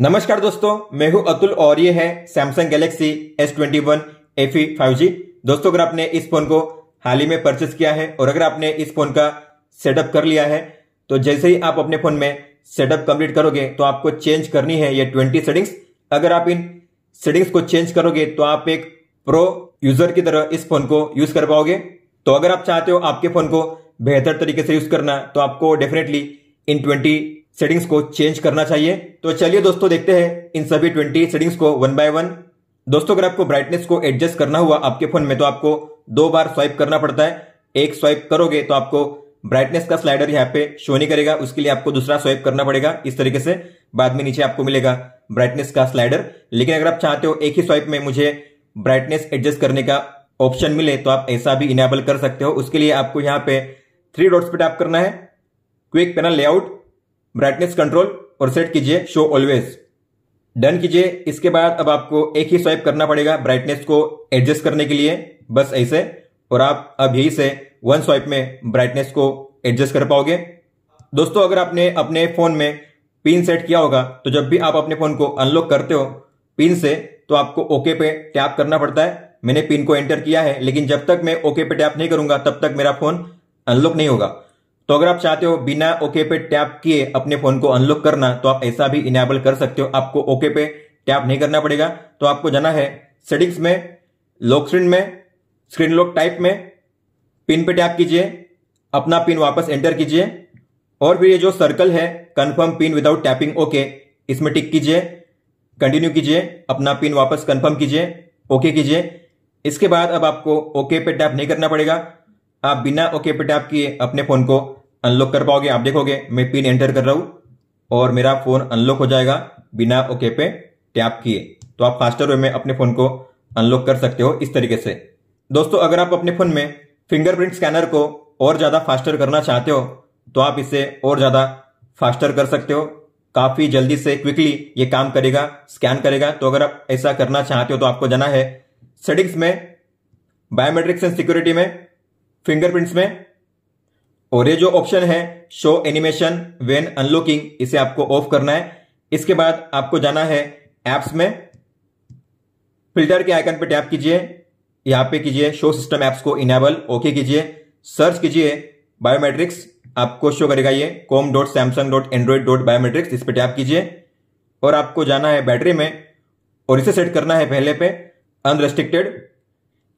नमस्कार दोस्तों मैं हूं अतुल और ये है Samsung Galaxy S twenty one five G दोस्तों अगर आपने इस फोन को हाल ही में परचेस किया है और अगर आपने इस फोन का सेटअप कर लिया है तो जैसे ही आप अपने फोन में सेटअप कंप्लीट करोगे तो आपको चेंज करनी है ये ट्वेंटी सेटिंग्स अगर आप इन सेटिंग्स को चेंज करोगे तो आप एक प्रो यूजर की तरह इस फोन को यूज कर पाओगे तो अगर आप चाहते हो आपके फोन को बेहतर तरीके से यूज करना तो आपको डेफिनेटली इन ट्वेंटी सेटिंग्स को चेंज करना चाहिए तो चलिए दोस्तों देखते हैं इन सभी ट्वेंटी सेटिंग्स को वन बाय वन दोस्तों अगर आपको ब्राइटनेस को एडजस्ट करना हुआ आपके फोन में तो आपको दो बार स्वाइप करना पड़ता है एक स्वाइप करोगे तो आपको ब्राइटनेस का स्लाइडर यहाँ पे शो नहीं करेगा उसके लिए आपको दूसरा स्वाइप करना पड़ेगा इस तरीके से बाद में नीचे आपको मिलेगा ब्राइटनेस का स्लाइडर लेकिन अगर आप चाहते हो एक ही स्वाइप में मुझे ब्राइटनेस एडजस्ट करने का ऑप्शन मिले तो आप ऐसा भी इनेबल कर सकते हो उसके लिए आपको यहाँ पे थ्री डॉट्स पे टैप करना है quick panel layout brightness control और सेट कीजिए शो ऑलवेज डन कीजिए इसके बाद अब आपको एक ही स्वाइप करना पड़ेगा ब्राइटनेस को एडजस्ट करने के लिए बस ऐसे और आप अब यही से वन स्वाइप में ब्राइटनेस को एडजस्ट कर पाओगे दोस्तों अगर आपने अपने फोन में पिन सेट किया होगा तो जब भी आप अपने फोन को अनलॉक करते हो पिन से तो आपको ओके पे टैप करना पड़ता है मैंने पिन को एंटर किया है लेकिन जब तक मैं ओके पे टैप नहीं करूंगा तब तक मेरा फोन अनलॉक नहीं होगा तो अगर आप चाहते हो बिना ओके पे टैप किए अपने फोन को अनलॉक करना तो आप ऐसा भी इनेबल कर सकते हो आपको ओके पे टैप नहीं करना पड़ेगा तो आपको जाना है सेटिंग्स में लॉक स्क्रीन में स्क्रीन लॉक टाइप में पिन पे टैप कीजिए अपना पिन वापस एंटर कीजिए और फिर ये जो सर्कल है confirm pin without tapping okay इसमें टिक कीजिए कंटिन्यू कीजिए अपना पिन वापस कंफर्म कीजिए ओके कीजिए इसके बाद अब आपको ओके पे टैप नहीं करना पड़ेगा आप बिना ओके पे टैप किए अपने फोन को अनलॉक कर पाओगे आप देखोगे मैं पिन एंटर कर रहा हूं और मेरा फोन अनलॉक हो जाएगा बिना ओके पे टैप किए तो आप फास्टर वे में अपने फोन को अनलॉक कर सकते हो इस तरीके से दोस्तों अगर आप अपने फोन में फिंगरप्रिंट स्कैनर को और ज्यादा फास्टर करना चाहते हो तो आप इसे और ज्यादा फास्टर कर सकते हो काफी जल्दी से क्विकली ये काम करेगा स्कैन करेगा तो अगर आप ऐसा करना चाहते हो तो आपको जाना है सेटिंग्स में बायोमेट्रिक्स एंड सिक्योरिटी में फिंगरप्रिंट्स में और ये जो ऑप्शन है शो एनिमेशन वेन अनलॉकिंग इसे आपको ऑफ करना है इसके बाद आपको जाना है एप्स में फिल्टर के आइकन पर टैप कीजिए यहां पे कीजिए शो सिस्टम एप्स को इनेबल ओके कीजिए सर्च कीजिए बायोमेट्रिक्स आपको शो करेगा ये com dot Samsung dot android dot biometrics इस पर टैप कीजिए और आपको जाना है बैटरी में और इसे सेट करना है पहले पे अनरेस्ट्रिक्टेड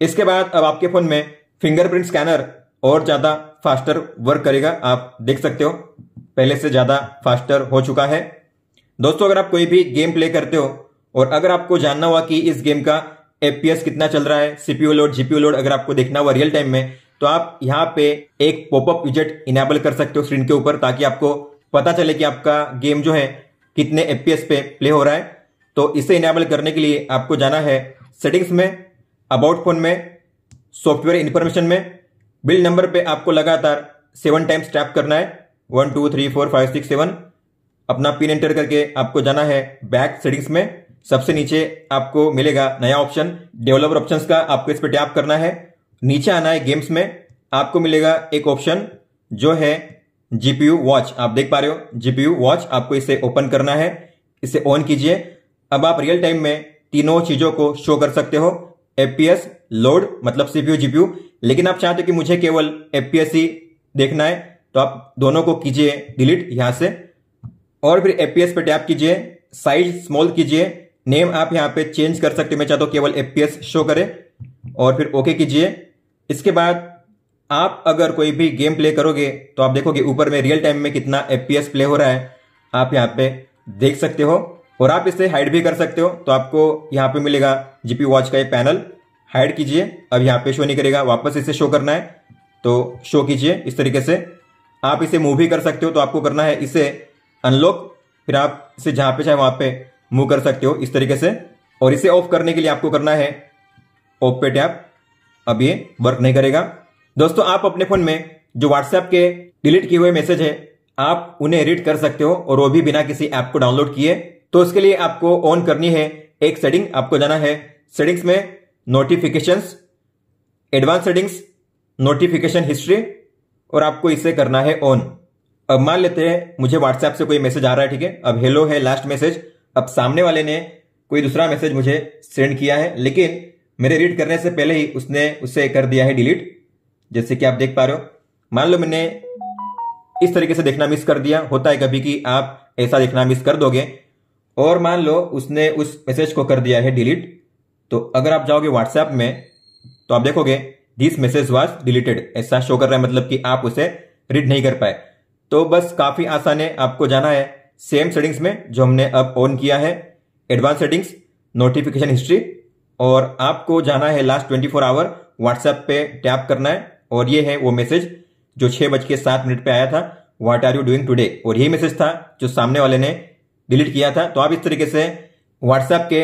इसके बाद अब आपके फोन में फिंगरप्रिंट स्कैनर और ज्यादा फास्टर वर्क करेगा आप देख सकते हो पहले से ज्यादा फास्टर हो चुका है दोस्तों अगर आप कोई भी गेम प्ले करते हो और अगर आपको जानना हुआ कि इस गेम का एफपीएस कितना चल रहा है सीपीयू लोड जीपीयू लोड अगर आपको देखना हुआ रियल टाइम में तो आप यहाँ पे एक पॉपअप विजेट इनेबल कर सकते हो स्क्रीन के ऊपर ताकि आपको पता चले कि आपका गेम जो है कितने एफपीएस पे प्ले हो रहा है तो इसे इनेबल करने के लिए आपको जाना है सेटिंग्स में अबाउट फोन में सॉफ्टवेयर इन्फॉर्मेशन में बिल नंबर पे आपको लगातार सेवन टाइम्स टैप करना है one two three four five six seven अपना पिन एंटर करके आपको जाना है बैक सेटिंग्स में सबसे नीचे आपको मिलेगा नया ऑप्शन डेवलपर ऑप्शंस का आपको इस पर टैप करना है नीचे आना है गेम्स में आपको मिलेगा एक ऑप्शन जो है जीपीयू वॉच आप देख पा रहे हो जीपीयू वॉच आपको इसे ओपन करना है इसे ऑन कीजिए अब आप रियल टाइम में तीनों चीजों को शो कर सकते हो एपीएस लोड मतलब सीपीयू जीपीयू लेकिन आप चाहते हो कि मुझे केवल एपीएस ही देखना है तो आप दोनों को कीजिए डिलीट यहां से और फिर एपीएस पे टैप कीजिए साइज स्मॉल कीजिए नेम आप यहां पे चेंज कर सकते मैं चाहता हूं केवल एपीएस शो करे और फिर ओके कीजिए इसके बाद आप अगर कोई भी गेम प्ले करोगे तो आप देखोगे ऊपर में रियल टाइम में कितना एपीएस प्ले हो रहा है आप यहां पे देख सकते हो और आप इसे हाइड भी कर सकते हो तो आपको यहाँ पे मिलेगा जीपी वॉच का ये पैनल हाइड कीजिए अब यहाँ पे शो नहीं करेगा वापस इसे शो करना है तो शो कीजिए इस तरीके से आप इसे मूव भी कर सकते हो तो आपको करना है इसे अनलॉक फिर आप इसे जहाँ पे चाहे वहाँ पे मूव कर सकते हो इस तरीके से और इसे ऑफ करने के लिए आपको करना है ऑफ पे टैप अब ये वर्क नहीं करेगा दोस्तों आप अपने फोन में जो व्हाट्सएप के डिलीट किए हुए मैसेज है आप उन्हें रीड कर सकते हो और वो भी बिना किसी ऐप को डाउनलोड किए तो उसके लिए आपको ऑन करनी है एक सेटिंग आपको जाना है सेटिंग्स में notification advance settings notification history और आपको इसे करना है ऑन अब मान लेते हैं मुझे व्हाट्सएप से कोई मैसेज आ रहा है ठीक है अब हेलो है लास्ट मैसेज अब सामने वाले ने कोई दूसरा मैसेज मुझे सेंड किया है लेकिन मेरे रीड करने से पहले ही उसने उसे कर दिया है डिलीट जैसे कि आप देख पा रहे हो मान लो मैंने इस तरीके से देखना मिस कर दिया होता है कभी कि आप ऐसा देखना मिस कर दोगे और मान लो उसने उस मैसेज को कर दिया है डिलीट तो अगर आप जाओगे व्हाट्सएप में तो आप देखोगे दिस मैसेज वॉज डिलीटेड ऐसा शो कर रहा है मतलब कि आप उसे रीड नहीं कर पाए तो बस काफी आसान है आपको जाना है सेम सेटिंग्स में जो हमने अब ऑन किया है एडवांस सेटिंग्स नोटिफिकेशन हिस्ट्री और आपको जाना है last twenty four hour WhatsApp पे टैप करना है और ये है वो मैसेज जो छह बज के सात मिनट पे आया था what are you doing today और ये मैसेज था जो सामने वाले ने डिलीट किया था तो आप इस तरीके से व्हाट्सएप के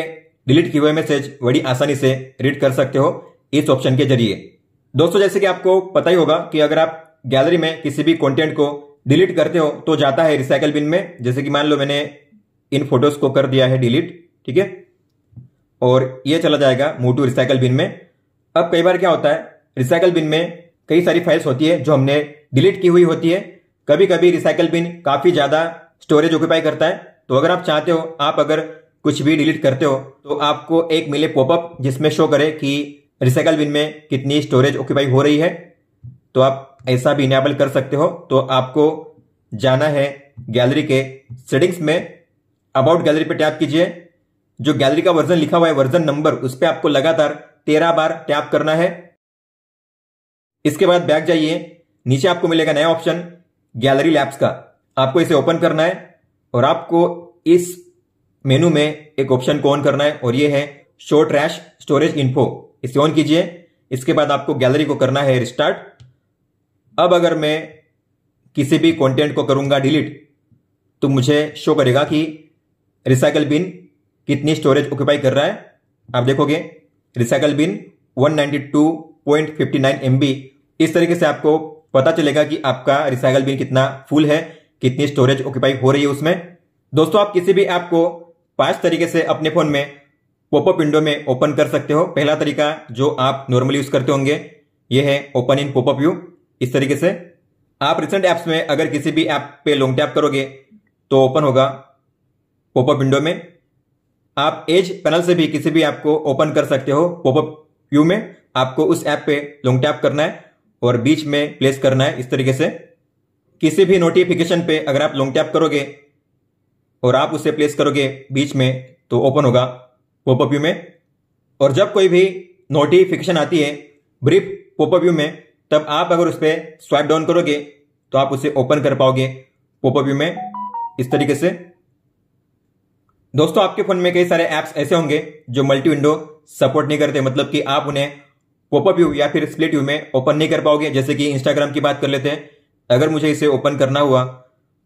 डिलीट किए हुए मैसेज बड़ी आसानी से रीड कर सकते हो इस ऑप्शन के जरिए दोस्तों जैसे कि आपको पता ही होगा कि अगर आप गैलरी में किसी भी कंटेंट को डिलीट करते हो तो जाता है रिसाइकल बिन में जैसे कि मान लो मैंने इन फोटोज को कर दिया है डिलीट ठीक है और ये चला जाएगा मोटू रिसाइकल बिन में अब कई बार क्या होता है रिसाइकल बिन में कई सारी फाइल्स होती है जो हमने डिलीट की हुई होती है कभी कभी रिसाइकल बिन काफी ज्यादा स्टोरेज ऑक्यूपाई करता है तो अगर आप चाहते हो आप अगर कुछ भी डिलीट करते हो तो आपको एक मिले पॉपअप जिसमें शो करे कि रिसाइकल बिन में कितनी स्टोरेज ऑक्यूपाई हो रही है तो आप ऐसा भी इनेबल कर सकते हो तो आपको जाना है गैलरी के सेटिंग्स में अबाउट गैलरी पर टैप कीजिए जो गैलरी का वर्जन लिखा हुआ है वर्जन नंबर उस पर आपको लगातार तेरह बार टैप करना है इसके बाद बैक जाइए नीचे आपको मिलेगा नया ऑप्शन गैलरी लैब्स का आपको इसे ओपन करना है और आपको इस मेनू में एक ऑप्शन को ऑन करना है और ये है शो ट्रैश स्टोरेज इन्फो इसे ऑन कीजिए इसके बाद आपको गैलरी को करना है रिस्टार्ट अब अगर मैं किसी भी कंटेंट को करूंगा डिलीट तो मुझे शो करेगा कि रिसाइकल बिन कितनी स्टोरेज ऑक्यूपाई कर रहा है आप देखोगे रिसाइकल बिन 192.59 नाइनटी इस तरीके से आपको पता चलेगा कि आपका रिसाइकल बिन कितना फुल है कितनी स्टोरेज ऑक्यूपाई हो रही है उसमें दोस्तों आप किसी भी ऐप को पांच तरीके से अपने फोन में पोपअप विंडो में ओपन कर सकते हो पहला तरीका जो आप नॉर्मली यूज करते होंगे ये है ओपन इन पोपअप व्यू इस तरीके से आप रिसेंट ऐप्स में अगर किसी भी ऐप पे लॉन्ग टैप करोगे तो ओपन होगा पोपअप विंडो में आप एज पैनल से भी किसी भी ऐप को ओपन कर सकते हो पोपअप व्यू में आपको उस ऐप पे लॉन्ग टैप करना है और बीच में प्लेस करना है इस तरीके से किसी भी नोटिफिकेशन पे अगर आप लॉन्ग टैप करोगे और आप उसे प्लेस करोगे बीच में तो ओपन होगा पॉपअप में और जब कोई भी नोटिफिकेशन आती है ब्रीफ पॉपअप में तब आप अगर उस पर स्वाइप डाउन करोगे तो आप उसे ओपन कर पाओगे पॉपअप में इस तरीके से दोस्तों आपके फोन में कई सारे ऐप्स ऐसे होंगे जो मल्टी विंडो सपोर्ट नहीं करते मतलब कि आप उन्हें पॉपअप या फिर स्प्लिट व्यू में ओपन नहीं कर पाओगे जैसे कि इंस्टाग्राम की बात कर लेते हैं अगर मुझे इसे ओपन करना हुआ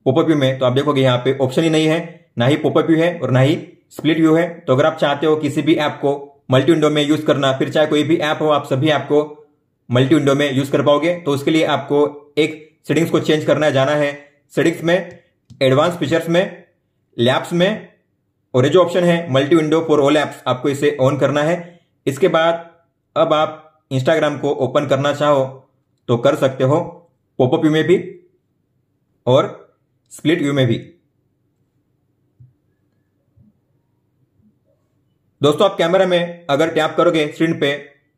पोपअप व्यू में तो आप देखोगे यहाँ पे ऑप्शन ही नहीं है ना ही पोपअप व्यू है और ना ही स्प्लिट व्यू है तो अगर आप चाहते हो किसी भी ऐप को मल्टी विंडो में यूज करना फिर चाहे कोई भी ऐप हो आप सभी ऐप को मल्टी विंडो में यूज कर पाओगे तो उसके लिए आपको एक सेटिंग्स को चेंज करना है जाना है सेटिंग्स में एडवांस फीचर्स में लैप्स में और ये जो ऑप्शन है multi window for all apps आपको इसे ऑन करना है इसके बाद अब आप इंस्टाग्राम को ओपन करना चाहो तो कर सकते हो पॉपअप यू में भी और स्प्लिट व्यू में भी दोस्तों आप कैमरा में अगर टैप करोगे स्क्रीन पे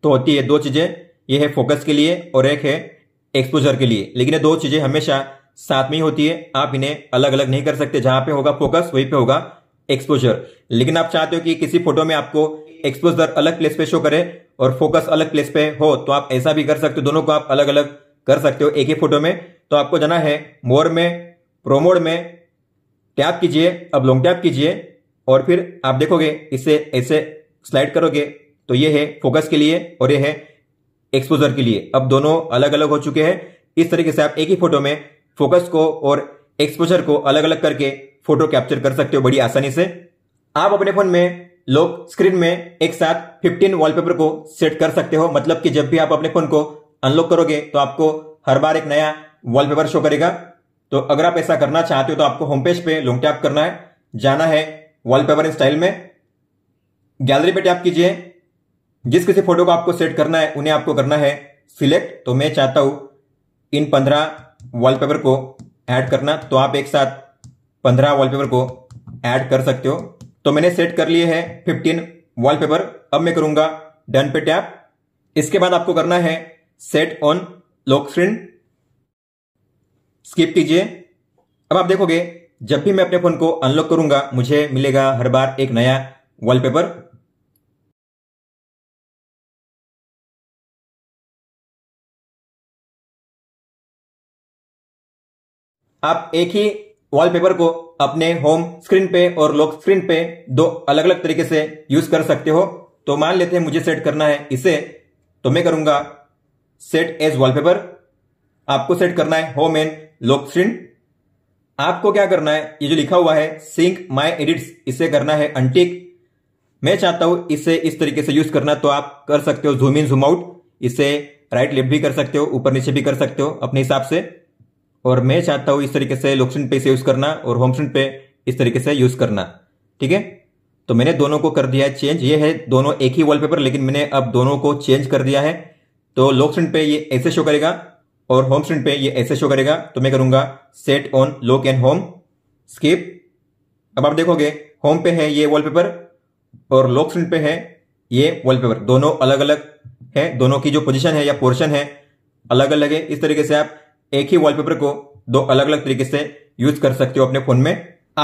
तो होती है दो चीजें ये है फोकस के लिए और एक है एक्सपोजर के लिए लेकिन ये दो चीजें हमेशा साथ में ही होती है आप इन्हें अलग अलग नहीं कर सकते जहां पे होगा फोकस वहीं पे होगा एक्सपोजर लेकिन आप चाहते हो कि किसी फोटो में आपको एक्सपोजर अलग प्लेस पे शो करे और फोकस अलग प्लेस पे हो तो आप ऐसा भी कर सकते हो दोनों को आप अलग अलग कर सकते हो एक ही फोटो में तो आपको जाना है मोर में प्रोमोड में टैप कीजिए अब लॉन्ग टैप कीजिए और फिर आप देखोगे इसे ऐसे स्लाइड करोगे तो ये है फोकस के लिए और ये है एक्सपोजर के लिए अब दोनों अलग अलग हो चुके हैं इस तरीके से आप एक ही फोटो में फोकस को और एक्सपोजर को अलग अलग करके फोटो कैप्चर कर सकते हो बड़ी आसानी से आप अपने फोन में लोग स्क्रीन में एक साथ 15 वॉलपेपर को सेट कर सकते हो मतलब कि जब भी आप अपने फोन को अनलॉक करोगे तो आपको हर बार एक नया वॉलपेपर शो करेगा तो अगर आप ऐसा करना चाहते हो तो आपको होम पेज पे लॉन्ग टैप करना है जाना है वॉलपेपर इन स्टाइल में गैलरी पे टैप कीजिए जिस किसी फोटो को आपको सेट करना है उन्हें आपको करना है सिलेक्ट तो मैं चाहता हूं इन पंद्रह वॉलपेपर को ऐड करना तो आप एक साथ पंद्रह वॉलपेपर को ऐड कर सकते हो तो मैंने सेट कर लिए है फिफ्टीन वॉलपेपर अब मैं करूंगा डन पे टैप इसके बाद आपको करना है set on lock screen skip कीजिए अब आप देखोगे जब भी मैं अपने फोन को अनलॉक करूंगा मुझे मिलेगा हर बार एक नया वॉलपेपर आप एक ही वॉलपेपर को अपने होम स्क्रीन पे और लॉक स्क्रीन पे दो अलग अलग तरीके से यूज कर सकते हो तो मान लेते हैं मुझे सेट करना है इसे तो मैं करूंगा सेट एज वॉलपेपर आपको सेट करना है होम एन लॉक स्क्रीन आपको क्या करना है ये जो लिखा हुआ है सिंक माई एडिट्स इसे करना है अनटिक मैं चाहता हूं इसे इस तरीके से यूज करना तो आप कर सकते हो जूम इन जूम आउट इसे राइट लेफ्ट भी कर सकते हो ऊपर नीचे भी कर सकते हो अपने हिसाब से और मैं चाहता हूं इस तरीके से लोकस्क्रीन पे इसे यूज करना और होम स्क्रीन पे इस तरीके से यूज करना ठीक है तो मैंने दोनों को कर दिया है चेंज ये है दोनों एक ही वॉलपेपर लेकिन मैंने अब दोनों को चेंज कर दिया है तो लोक स्ट्रिंग पे ये ऐसे शो करेगा और होम स्ट्रिंग पे ये ऐसे शो करेगा तो मैं करूंगा set on lock and home skip अब आप देखोगे होम पे है ये वॉलपेपर और लॉक स्क्रीन पे है ये वॉलपेपर दोनों अलग अलग है दोनों की जो पोजीशन है या पोर्शन है अलग अलग है इस तरीके से आप एक ही वॉलपेपर को दो अलग अलग तरीके से यूज कर सकते हो अपने फोन में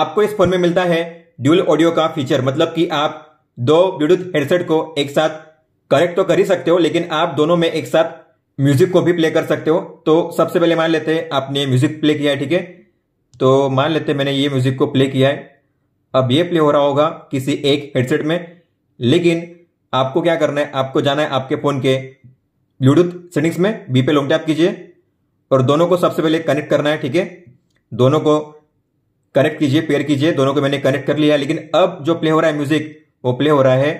आपको इस फोन में मिलता है ड्यूल ऑडियो का फीचर मतलब कि आप दो ब्लूटूथ हेडसेट को एक साथ करेक्ट तो कर ही सकते हो लेकिन आप दोनों में एक साथ म्यूजिक को भी प्ले कर सकते हो तो सबसे पहले मान लेते हैं आपने म्यूजिक प्ले किया है ठीक है तो मान लेते मैंने ये म्यूजिक को प्ले किया है अब ये प्ले हो रहा होगा किसी एक हेडसेट में लेकिन आपको क्या करना है आपको जाना है आपके फोन के ब्लूटूथ सेटिंग्स में बी पे लॉन्ग टैप कीजिए और दोनों को सबसे पहले कनेक्ट करना है ठीक है दोनों को कनेक्ट कीजिए पेयर कीजिए दोनों को मैंने कनेक्ट कर लिया लेकिन अब जो प्ले हो रहा है म्यूजिक वो प्ले हो रहा है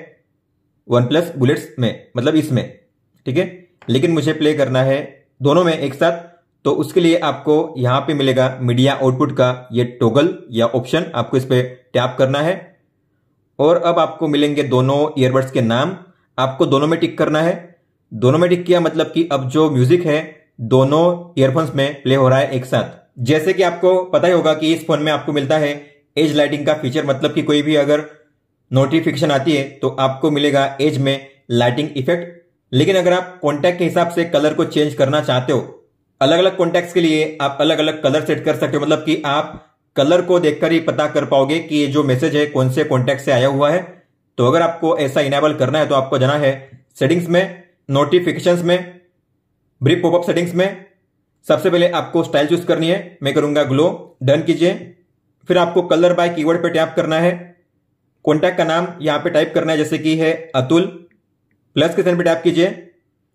वन प्लस बुलेट्स में मतलब इसमें ठीक है लेकिन मुझे प्ले करना है दोनों में एक साथ तो उसके लिए आपको यहां पे मिलेगा मीडिया आउटपुट का ये टोगल या ऑप्शन आपको इस पर टैप करना है और अब आपको मिलेंगे दोनों ईयरबड्स के नाम आपको दोनों में टिक करना है दोनों में टिक किया मतलब कि अब जो म्यूजिक है दोनों ईयरफोन्स में प्ले हो रहा है एक साथ जैसे कि आपको पता ही होगा कि इस फोन में आपको मिलता है एज लाइटिंग का फीचर मतलब कि कोई भी अगर नोटिफिकेशन आती है तो आपको मिलेगा एज में लाइटिंग इफेक्ट लेकिन अगर आप कॉन्टैक्ट के हिसाब से कलर को चेंज करना चाहते हो अलग अलग कॉन्टैक्ट के लिए आप अलग अलग कलर सेट कर सकते हो मतलब कि आप कलर को देखकर ही पता कर पाओगे कि ये जो मैसेज है कौन से कॉन्टैक्ट से आया हुआ है तो अगर आपको ऐसा इनेबल करना है तो आपको जाना है सेटिंग्स में नोटिफिकेशन में ब्रीफ पॉपअप सेटिंग्स में सबसे पहले आपको स्टाइल चूज करनी है मैं करूंगा ग्लो डन कीजिए फिर आपको कलर बाय कीवर्ड पे टैप करना है कॉन्टैक्ट का नाम यहां पे टाइप करना है जैसे कि है अतुल प्लस के साइन पे टाइप कीजिए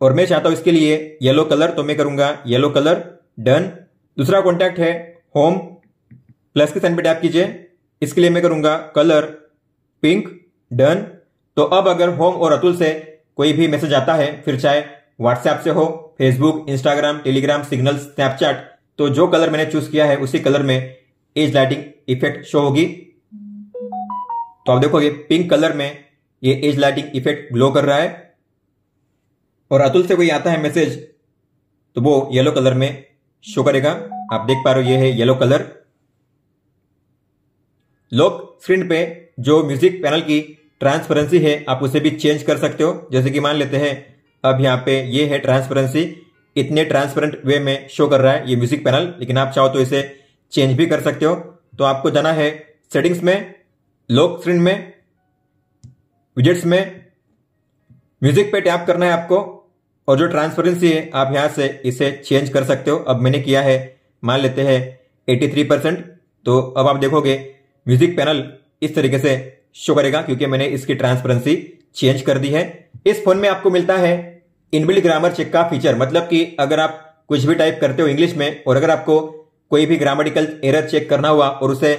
और मैं चाहता हूं इसके लिए येलो कलर तो मैं करूंगा येलो कलर डन दूसरा कॉन्टैक्ट है होम प्लस के साइन पे टाइप कीजिए इसके लिए मैं करूंगा कलर पिंक डन तो अब अगर होम और अतुल से कोई भी मैसेज आता है फिर चाहे व्हाट्सएप से हो Facebook Instagram Telegram Signal Snapchat तो जो कलर मैंने चूज किया है उसी कलर में एज लाइटिंग इफेक्ट शो होगी तो आप देखोगे पिंक कलर में ये एज लाइटिंग इफेक्ट ग्लो कर रहा है और अतुल से कोई आता है मैसेज तो वो येलो कलर में शो करेगा आप देख पा रहे हो ये है येलो कलर लोक स्क्रीन पे जो म्यूजिक पैनल की ट्रांसपेरेंसी है आप उसे भी चेंज कर सकते हो जैसे कि मान लेते हैं अब यहाँ पे ये है ट्रांसपेरेंसी इतने ट्रांसपेरेंट वे में शो कर रहा है ये म्यूजिक पैनल लेकिन आप चाहो तो इसे चेंज भी कर सकते हो तो आपको जाना है सेटिंग्स में लॉक स्क्रीन में विजिट्स में म्यूजिक पे टैप करना है आपको और जो ट्रांसपेरेंसी है आप यहां से इसे चेंज कर सकते हो अब मैंने किया है मान लेते हैं 83 परसेंट तो अब आप देखोगे म्यूजिक पैनल इस तरीके से शो करेगा क्योंकि मैंने इसकी ट्रांसपेरेंसी चेंज कर दी है इस फोन में आपको मिलता है इनबिल्ड ग्रामर चेक का फीचर मतलब कि अगर आप कुछ भी टाइप करते हो इंग्लिश में और अगर आपको कोई भी ग्रामेटिकल एरर चेक करना हुआ और उसे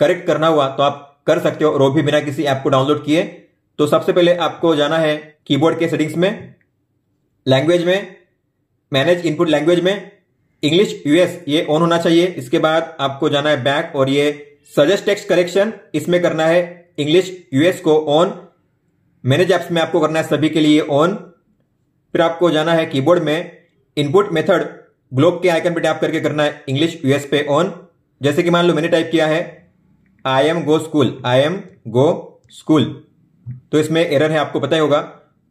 करेक्ट करना हुआ तो आप कर सकते हो और वो भी बिना किसी ऐप को डाउनलोड किए तो सबसे पहले आपको जाना है कीबोर्ड के सेटिंग्स में लैंग्वेज में मैनेज इनपुट लैंग्वेज में इंग्लिश यूएस ये ऑन होना चाहिए इसके बाद आपको जाना है बैक और ये सजेस्ट टेक्स्ट करेक्शन इसमें करना है इंग्लिश यूएस को ऑन मैनेज ऐप्स में आपको करना है सभी के लिए ऑन फिर आपको जाना है कीबोर्ड में इनपुट मेथड ग्लोब के आइकन पे टैप करके करना है इंग्लिश यूएस पे ऑन जैसे कि मान लो मैंने टाइप किया है I am go school I am go school तो इसमें एरर है आपको पता ही होगा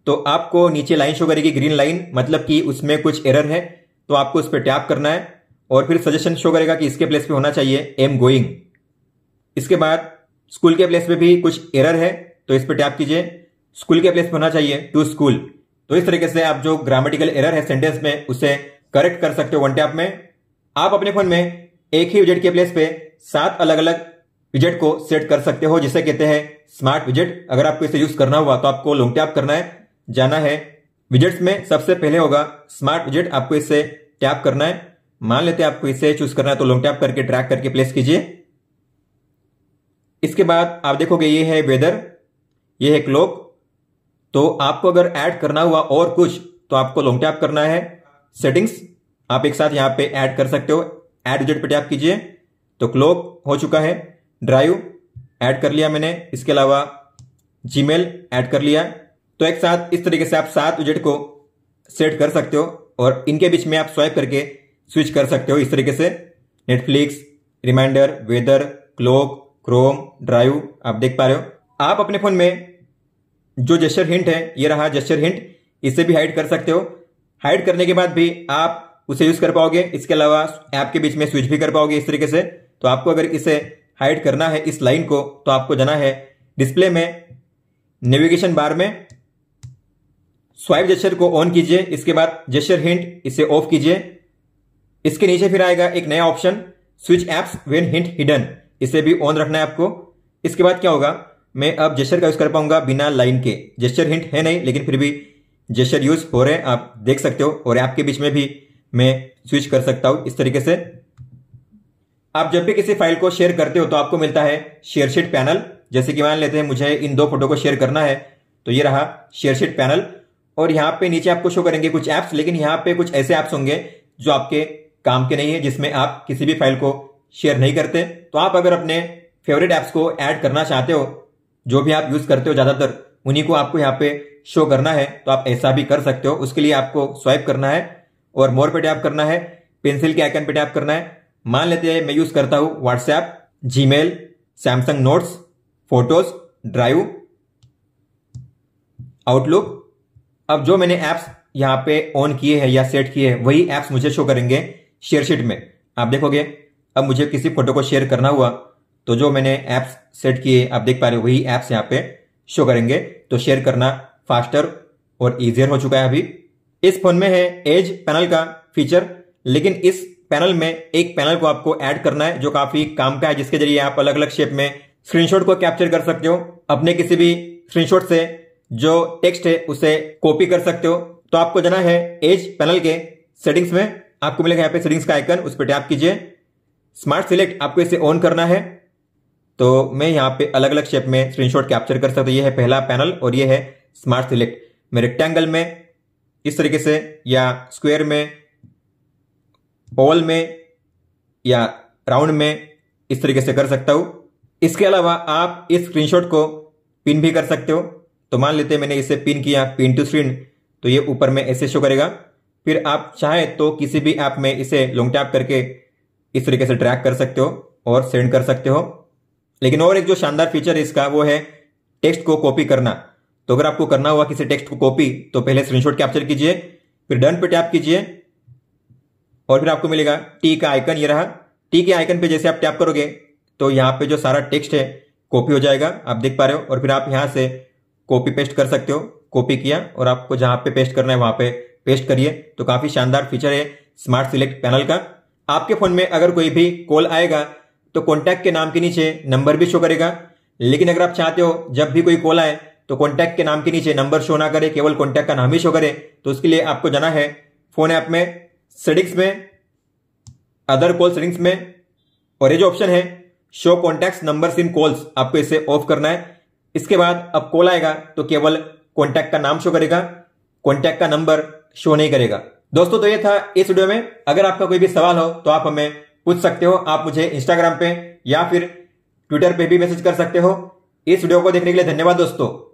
तो आपको नीचे लाइन शो करेगी ग्रीन लाइन मतलब कि उसमें कुछ एरर है तो आपको उस पर टैप करना है और फिर सजेशन शो करेगा कि इसके प्लेस पे होना चाहिए एम गोइंग इसके बाद स्कूल के प्लेस पे भी कुछ एरर है तो इस पर टैप कीजिए स्कूल के प्लेस पे होना चाहिए टू स्कूल तो इस तरीके से आप जो ग्रामेटिकल एरर है सेंटेंस में उसे करेक्ट कर सकते हो वन टैप में आप अपने फोन में एक ही विजेट के प्लेस पे सात अलग अलग विजेट को सेट कर सकते हो जिसे कहते हैं स्मार्ट विजेट अगर आपको इसे यूज करना हुआ तो आपको लॉन्ग टैप करना है जाना है विजेट्स में सबसे पहले होगा स्मार्ट विजेट आपको इसे टैप करना है मान लेते हैं आपको इसे चूज करना है तो लॉन्ग टैप करके ट्रैक करके प्लेस कीजिए इसके बाद आप देखोगे ये है वेदर ये है क्लोक तो आपको अगर ऐड करना हुआ और कुछ तो आपको लॉन्ग टैप करना है सेटिंग्स आप एक साथ यहां पे ऐड कर सकते हो एड विजेट पर टैप कीजिए तो क्लोक हो चुका है ड्राइव ऐड कर लिया मैंने इसके अलावा जीमेल ऐड कर लिया तो एक साथ इस तरीके से आप सात विजेट को सेट कर सकते हो और इनके बीच में आप स्वाइप करके स्विच कर सकते हो इस तरीके से Netflix reminder weather clock Chrome Drive आप देख पा रहे हो आप अपने फोन में जो जेस्टर हिंट है ये रहा जेस्टर हिंट इसे भी हाइड कर सकते हो हाइड करने के बाद भी आप उसे यूज कर पाओगे इसके अलावा ऐप के बीच में स्विच भी कर पाओगे इस तरीके से तो आपको अगर इसे हाइड करना है इस लाइन को तो आपको जाना है डिस्प्ले में नेविगेशन बार में स्वाइप जेस्टर को ऑन कीजिए इसके बाद जेस्टर हिंट इसे ऑफ कीजिए इसके नीचे फिर आएगा एक नया option switch apps when hint hidden इसे भी ऑन रखना है आपको इसके बाद क्या होगा मैं अब जेस्टर का यूज कर पाऊंगा बिना लाइन के जेस्टर हिंट है नहीं लेकिन फिर भी जेस्टर यूज हो रहे हैं आप देख सकते हो और ऐप के बीच में भी मैं स्विच कर सकता हूं इस तरीके से आप जब भी किसी फाइल को शेयर करते हो तो आपको मिलता है शेयरशीट पैनल जैसे कि मान लेते हैं मुझे इन दो फोटो को शेयर करना है तो ये रहा शेयरशीट पैनल और यहाँ पे नीचे आपको शो करेंगे कुछ ऐप्स लेकिन यहाँ पे कुछ ऐसे ऐप्स होंगे जो आपके काम के नहीं है जिसमें आप किसी भी फाइल को शेयर नहीं करते तो आप अगर अपने फेवरेट ऐप्स को ऐड करना चाहते हो जो भी आप यूज करते हो ज्यादातर उन्हीं को आपको यहाँ पे शो करना है तो आप ऐसा भी कर सकते हो उसके लिए आपको स्वाइप करना है और मोर पे टैप करना है पेंसिल के आइकन पे टैप करना है मान लेते हैं मैं यूज करता हूं WhatsApp Gmail Samsung Notes Photos Drive Outlook अब जो मैंने ऐप्स यहाँ पे ऑन किए हैं या सेट किए हैं वही ऐप्स मुझे शो करेंगे शेयर शीट में आप देखोगे अब मुझे किसी फोटो को शेयर करना हुआ तो जो मैंने ऐप्स सेट किए आप देख पा रहे हो वही ऐप्स यहाँ पे शो करेंगे तो शेयर करना फास्टर और इजियर हो चुका है अभी इस फोन में है एज पैनल का फीचर लेकिन इस पैनल में एक पैनल को आपको ऐड करना है जो काफी काम का है जिसके जरिए आप अलग अलग शेप में स्क्रीनशॉट को कैप्चर कर सकते हो अपने किसी भी स्क्रीनशॉट से जो टेक्स्ट है उसे कॉपी कर सकते हो तो आपको जाना है एज पैनल के सेटिंग्स में आपको मिलेगा यहाँ पे सेटिंग्स का आइकन उस पर टैप कीजिए स्मार्ट सिलेक्ट आपको इसे ऑन करना है तो मैं यहाँ पे अलग अलग शेप में स्क्रीनशॉट कैप्चर कर सकता हूँ ये है पहला पैनल और ये है स्मार्ट सिलेक्ट मैं रेक्टेंगल में इस तरीके से या स्क्वायर में बॉल में या राउंड में इस तरीके से कर सकता हूं इसके अलावा आप इस स्क्रीनशॉट को पिन भी कर सकते हो तो मान लेते मैंने इसे पिन किया पिन टू स्क्रीन तो ये ऊपर में ऐसे शो करेगा फिर आप चाहे तो किसी भी ऐप में इसे लॉन्ग टैप करके इस तरीके से ट्रैक कर सकते हो और सेंड कर सकते हो लेकिन और एक जो शानदार फीचर इसका वो है टेक्स्ट को कॉपी करना तो अगर आपको करना हुआ किसी टेक्स्ट को कॉपी तो पहले स्क्रीनशॉट कैप्चर कीजिए फिर डन पे टैप कीजिए और फिर आपको मिलेगा टी का आइकन ये रहा टी के आइकन पे जैसे आप टैप करोगे तो यहाँ पे जो सारा टेक्स्ट है कॉपी हो जाएगा आप देख पा रहे हो और फिर आप यहाँ से कॉपी पेस्ट कर सकते हो कॉपी किया और आपको जहाँ पे पेस्ट करना है वहाँ पे पेस्ट करिए तो काफी शानदार फीचर है स्मार्ट सिलेक्ट पैनल का आपके फोन में अगर कोई भी कॉल आएगा तो कॉन्टैक्ट के नाम के नीचे नंबर भी शो करेगा लेकिन अगर आप चाहते हो जब भी कोई कॉल आए तो कॉन्टैक्ट के नाम के नीचे नंबर शो ना करे केवल कॉन्टैक्ट का नाम ही शो करे तो उसके लिए आपको जाना है फोन ऐप में सेटिंग्स में अदर कॉल सेटिंग्स में और ये जो ऑप्शन है show contact number in calls आपको इसे ऑफ करना है इसके बाद अब कॉल आएगा तो केवल कॉन्टैक्ट का नाम शो करेगा कॉन्टैक्ट का नंबर शो नहीं करेगा दोस्तों तो ये था इस वीडियो में अगर आपका कोई भी सवाल हो तो आप हमें पूछ सकते हो आप मुझे इंस्टाग्राम पे या फिर ट्विटर पे भी मैसेज कर सकते हो इस वीडियो को देखने के लिए धन्यवाद दोस्तों